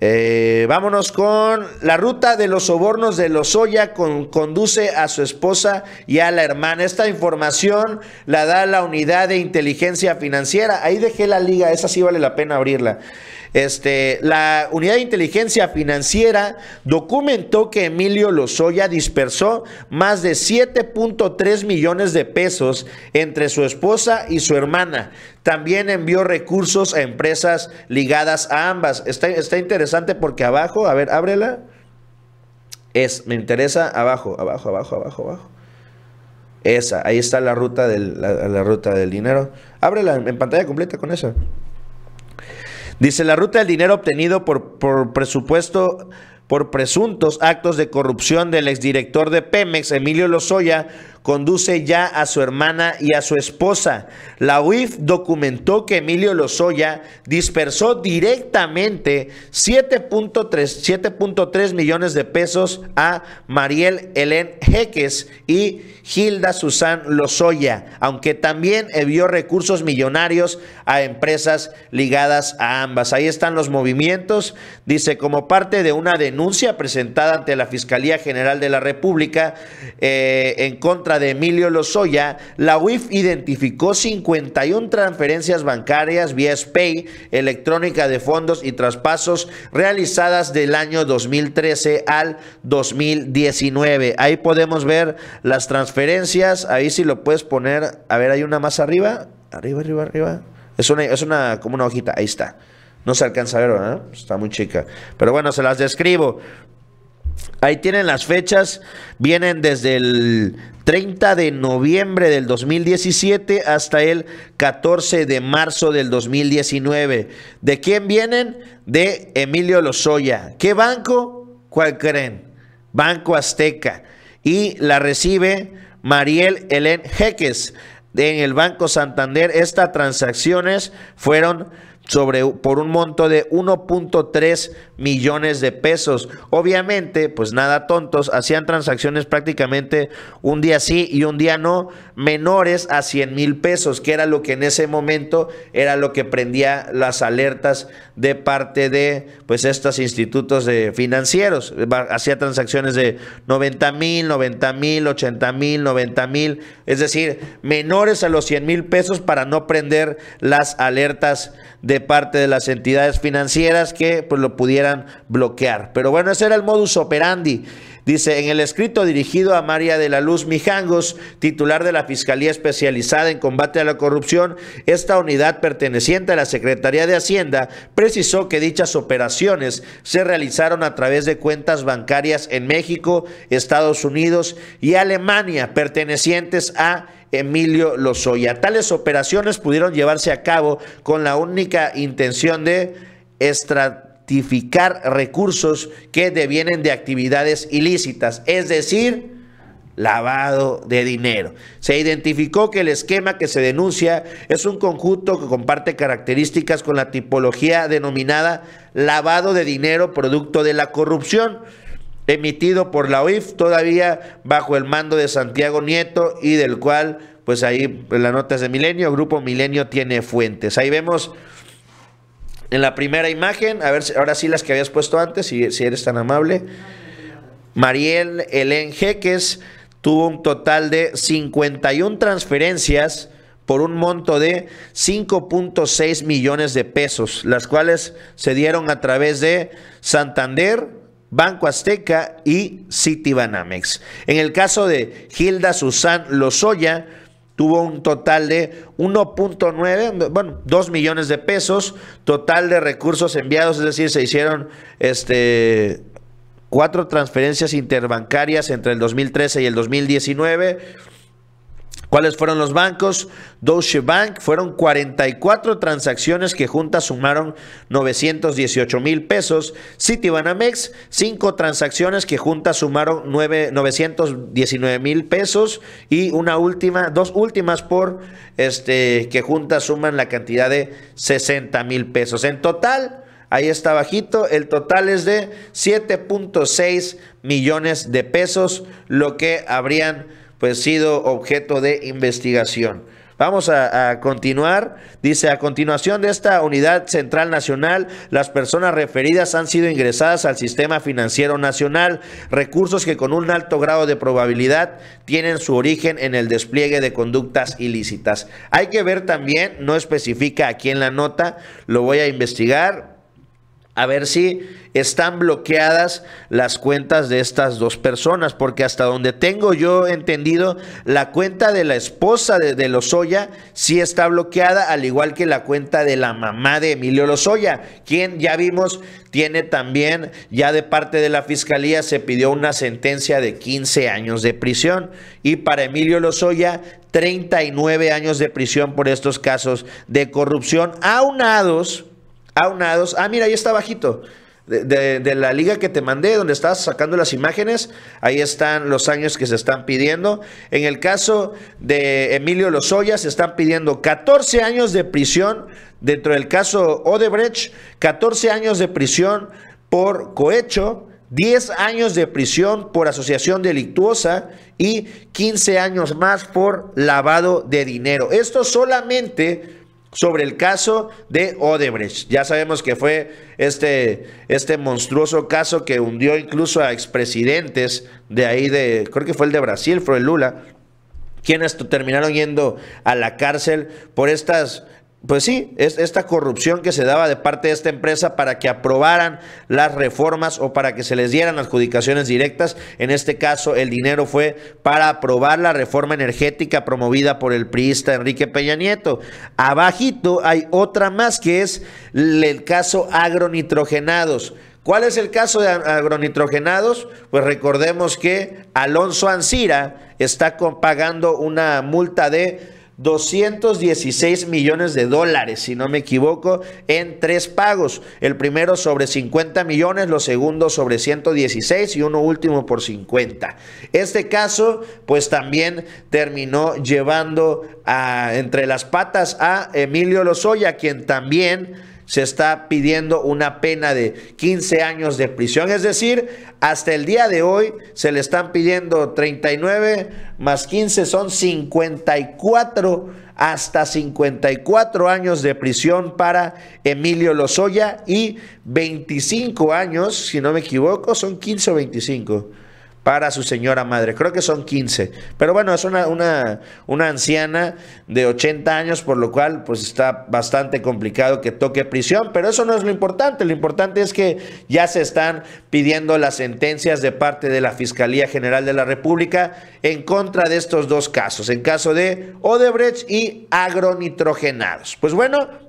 Eh, vámonos con la ruta de los sobornos de los con, conduce a su esposa y a la hermana. Esta información la da la unidad de inteligencia financiera. Ahí dejé la liga, esa sí vale la pena abrirla. Este, la unidad de inteligencia financiera documentó que Emilio Lozoya dispersó más de 7.3 millones de pesos entre su esposa y su hermana. También envió recursos a empresas ligadas a ambas. Está, interesante porque abajo, a ver, ábrela. Es, me interesa, abajo, abajo, abajo, abajo, abajo. Esa, ahí está la ruta del, la, ruta del dinero. Ábrela en, pantalla completa con esa. Dice, la ruta del dinero obtenido por, por presupuesto por presuntos actos de corrupción del exdirector de Pemex, Emilio Lozoya, conduce ya a su hermana y a su esposa. La UIF documentó que Emilio Lozoya dispersó directamente 7.3 millones de pesos a Mariel Helen Jeques y Gilda Susán Lozoya, aunque también envió recursos millonarios a empresas ligadas a ambas. Ahí están los movimientos. Dice, como parte de una denuncia presentada ante la Fiscalía General de la República eh, en contra de Emilio Lozoya, la UIF identificó 51 transferencias bancarias vía SPAY, electrónica de fondos y traspasos realizadas del año 2013 al 2019. Ahí podemos ver las transferencias, ahí si sí lo puedes poner, a ver, hay una más arriba, arriba, arriba, arriba. Es una, es una como una hojita, ahí está. No se alcanza a ver, Está muy chica. Pero bueno, se las describo. Ahí tienen las fechas, vienen desde el 30 de noviembre del 2017 hasta el 14 de marzo del 2019. ¿De quién vienen? De Emilio Lozoya. ¿Qué banco? ¿Cuál creen? Banco Azteca. Y la recibe Mariel Helen Jeques en el Banco Santander. Estas transacciones fueron sobre, por un monto de 1.3 millones de pesos. Obviamente, pues nada tontos, hacían transacciones prácticamente un día sí y un día no, menores a 100 mil pesos, que era lo que en ese momento era lo que prendía las alertas de parte de pues estos institutos financieros. Hacía transacciones de 90 mil, 90 mil, 80 mil, 90 mil, es decir, menores a los 100 mil pesos para no prender las alertas de parte de las entidades financieras que pues, lo pudieran bloquear. Pero bueno, ese era el modus operandi. Dice, en el escrito dirigido a María de la Luz Mijangos, titular de la Fiscalía Especializada en Combate a la Corrupción, esta unidad perteneciente a la Secretaría de Hacienda precisó que dichas operaciones se realizaron a través de cuentas bancarias en México, Estados Unidos y Alemania, pertenecientes a Emilio Lozoya. Tales operaciones pudieron llevarse a cabo con la única intención de estratificar recursos que devienen de actividades ilícitas, es decir, lavado de dinero. Se identificó que el esquema que se denuncia es un conjunto que comparte características con la tipología denominada lavado de dinero producto de la corrupción emitido por la OIF, todavía bajo el mando de Santiago Nieto y del cual, pues ahí la nota es de Milenio, Grupo Milenio tiene fuentes. Ahí vemos en la primera imagen, a ver, ahora sí las que habías puesto antes, si, eres tan amable. Mariel Helen Jeques tuvo un total de 51 transferencias por un monto de 5.6 millones de pesos, las cuales se dieron a través de Santander, Banco Azteca y Citibanamex. En el caso de Gilda Susan Lozoya, tuvo un total de 1.9, bueno, 2 millones de pesos, total de recursos enviados, es decir, se hicieron este, cuatro transferencias interbancarias entre el 2013 y el 2019 ¿Cuáles fueron los bancos? Deutsche Bank fueron 44 transacciones que juntas sumaron 918 mil pesos. Citibanamex, 5 transacciones que juntas sumaron 919 mil pesos. Y una última, dos últimas por este que juntas suman la cantidad de 60 mil pesos. En total, ahí está bajito. El total es de 7.6 millones de pesos, lo que habrían pues sido objeto de investigación. Vamos a, continuar. Dice, a continuación de esta unidad central nacional, las personas referidas han sido ingresadas al sistema financiero nacional, recursos que con un alto grado de probabilidad tienen su origen en el despliegue de conductas ilícitas. Hay que ver también, no especifica aquí en la nota, lo voy a investigar, a ver si están bloqueadas las cuentas de estas dos personas, porque hasta donde tengo yo entendido, la cuenta de la esposa de, Lozoya sí está bloqueada, al igual que la cuenta de la mamá de Emilio Lozoya, quien ya vimos tiene también, ya de parte de la fiscalía se pidió una sentencia de 15 años de prisión. Y para Emilio Lozoya, 39 años de prisión por estos casos de corrupción, aunados aunados. Ah, mira, ahí está bajito. De, la liga que te mandé, donde estabas sacando las imágenes, ahí están los años que se están pidiendo. En el caso de Emilio Lozoya, se están pidiendo 14 años de prisión. Dentro del caso Odebrecht, 14 años de prisión por cohecho, 10 años de prisión por asociación delictuosa y 15 años más por lavado de dinero. Esto solamente sobre el caso de Odebrecht. Ya sabemos que fue este, este monstruoso caso que hundió incluso a expresidentes de ahí, de, creo que fue el de Brasil, fue el Lula, quienes terminaron yendo a la cárcel por estas pues sí, es esta corrupción que se daba de parte de esta empresa para que aprobaran las reformas o para que se les dieran adjudicaciones directas. En este caso, el dinero fue para aprobar la reforma energética promovida por el priista Enrique Peña Nieto. Abajito hay otra más que es el caso agronitrogenados. ¿Cuál es el caso de agronitrogenados? Pues recordemos que Alonso Ancira está pagando una multa de 216 millones de dólares, si no me equivoco, en tres pagos. El primero sobre 50 millones, los segundos sobre 116 y uno último por 50. Este caso, pues también terminó llevando a, entre las patas a Emilio Lozoya, quien también se está pidiendo una pena de 15 años de prisión. Es decir, hasta el día de hoy se le están pidiendo 39 más 15 son 54, hasta 54 años de prisión para Emilio Lozoya y 25 años, si no me equivoco, son 15 o 25 para su señora madre. Creo que son 15. Pero bueno, es una, una, una, anciana de 80 años, por lo cual pues está bastante complicado que toque prisión. Pero eso no es lo importante. Lo importante es que ya se están pidiendo las sentencias de parte de la Fiscalía General de la República en contra de estos dos casos, en caso de Odebrecht y agronitrogenados. Pues bueno,